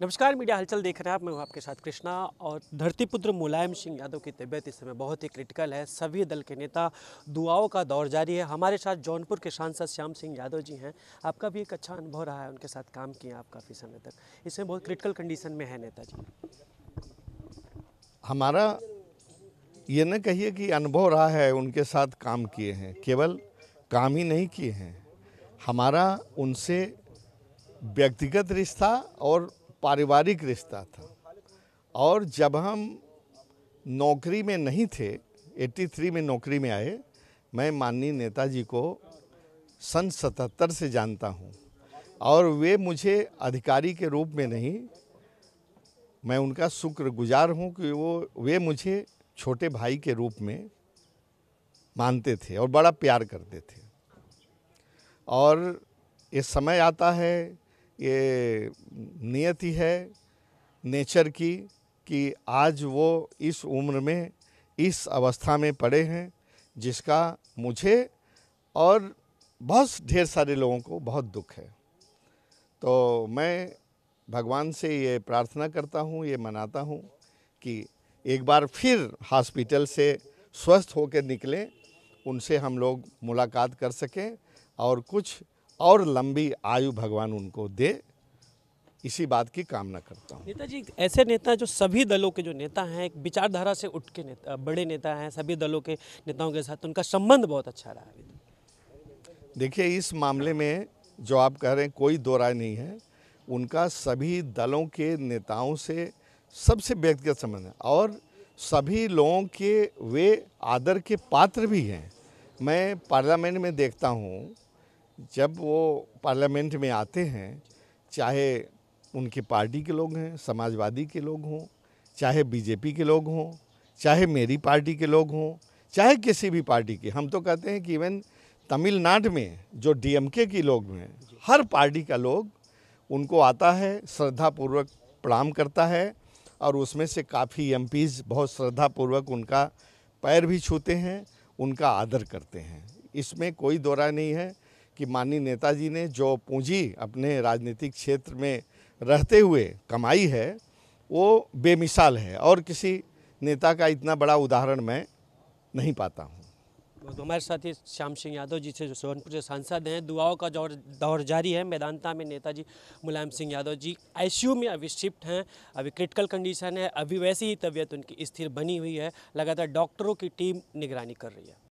नमस्कार मीडिया हलचल देख रहे हैं आप मैं हूँ आपके साथ कृष्णा और धरतीपुत्र मुलायम सिंह यादव की तबीयत इस समय बहुत ही क्रिटिकल है सभी दल के नेता दुआओं का दौर जारी है हमारे साथ जौनपुर के सांसद श्याम सिंह यादव जी हैं आपका भी एक अच्छा अनुभव रहा है उनके साथ काम किया आप काफ़ी समय तक इसमें बहुत क्रिटिकल कंडीशन में है नेता जी हमारा ये न कहिए कि अनुभव रहा है उनके साथ काम किए हैं केवल काम ही नहीं किए हैं हमारा उनसे व्यक्तिगत रिश्ता और पारिवारिक रिश्ता था और जब हम नौकरी में नहीं थे 83 में नौकरी में आए मैं माननीय नेताजी को सन 77 से जानता हूँ और वे मुझे अधिकारी के रूप में नहीं मैं उनका शुक्रगुजार हूँ कि वो वे मुझे छोटे भाई के रूप में मानते थे और बड़ा प्यार करते थे और ये समय आता है ये नियति है नेचर की कि आज वो इस उम्र में इस अवस्था में पड़े हैं जिसका मुझे और बहुत ढेर सारे लोगों को बहुत दुख है तो मैं भगवान से ये प्रार्थना करता हूँ ये मनाता हूँ कि एक बार फिर हॉस्पिटल से स्वस्थ होकर निकलें उनसे हम लोग मुलाकात कर सकें और कुछ और लंबी आयु भगवान उनको दे इसी बात की कामना करता हूँ नेताजी ऐसे नेता जो सभी दलों के जो नेता हैं एक विचारधारा से उठ के नेता बड़े नेता हैं सभी दलों के नेताओं के साथ उनका संबंध बहुत अच्छा रहा है देखिए इस मामले में जो आप कह रहे हैं कोई दो राय नहीं है उनका सभी दलों के नेताओं से सबसे व्यक्तिगत संबंध है और सभी लोगों के वे आदर के पात्र भी हैं मैं पार्लियामेंट में देखता हूँ जब वो पार्लियामेंट में आते हैं चाहे उनकी पार्टी के लोग हैं समाजवादी के लोग हों चाहे बीजेपी के लोग हों चाहे मेरी पार्टी के लोग हों चाहे किसी भी पार्टी के हम तो कहते हैं कि इवन तमिलनाडु में जो डीएमके की लोग हैं हर पार्टी का लोग उनको आता है श्रद्धापूर्वक प्रणाम करता है और उसमें से काफ़ी एम बहुत श्रद्धापूर्वक उनका पैर भी छूते हैं उनका आदर करते हैं इसमें कोई दौरा नहीं है कि माननीय नेताजी ने जो पूंजी अपने राजनीतिक क्षेत्र में रहते हुए कमाई है वो बेमिसाल है और किसी नेता का इतना बड़ा उदाहरण मैं नहीं पाता हूँ तो साथी श्याम सिंह यादव जी से जो सोनपुर से सांसद हैं दुआओं का दौर दौर जारी है मैदानता में नेताजी मुलायम सिंह यादव जी आईसीयू में अभी शिफ्ट हैं अभी क्रिटिकल कंडीशन है अभी वैसी ही तबीयत उनकी स्थिर बनी हुई है लगातार डॉक्टरों की टीम निगरानी कर रही है